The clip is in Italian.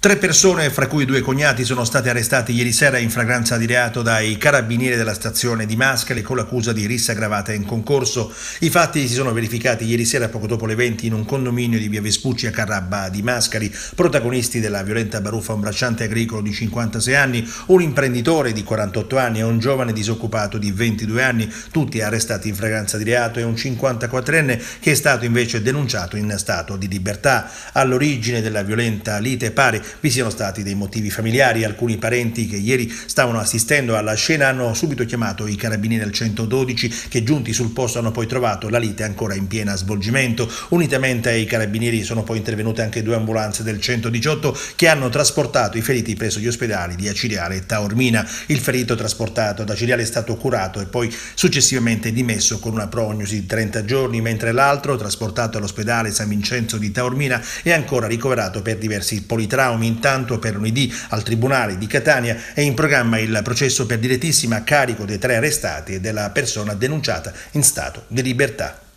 Tre persone, fra cui due cognati, sono state arrestate ieri sera in fragranza di reato dai carabinieri della stazione di Mascali con l'accusa di rissa aggravata in concorso. I fatti si sono verificati ieri sera poco dopo le 20 in un condominio di via Vespucci a Carrabba di Mascali. Protagonisti della violenta baruffa un bracciante agricolo di 56 anni, un imprenditore di 48 anni e un giovane disoccupato di 22 anni, tutti arrestati in fragranza di reato e un 54enne che è stato invece denunciato in stato di libertà. All'origine della violenta lite pare vi siano stati dei motivi familiari, alcuni parenti che ieri stavano assistendo alla scena hanno subito chiamato i carabinieri al 112 che giunti sul posto hanno poi trovato la lite ancora in piena svolgimento. Unitamente ai carabinieri sono poi intervenute anche due ambulanze del 118 che hanno trasportato i feriti presso gli ospedali di Acireale e Taormina. Il ferito trasportato ad Acireale è stato curato e poi successivamente dimesso con una prognosi di 30 giorni, mentre l'altro, trasportato all'ospedale San Vincenzo di Taormina, è ancora ricoverato per diversi politraumi. Lockdown. Intanto per lunedì al Tribunale di Catania è in programma il processo per direttissima a carico dei tre arrestati e della persona denunciata in stato di libertà.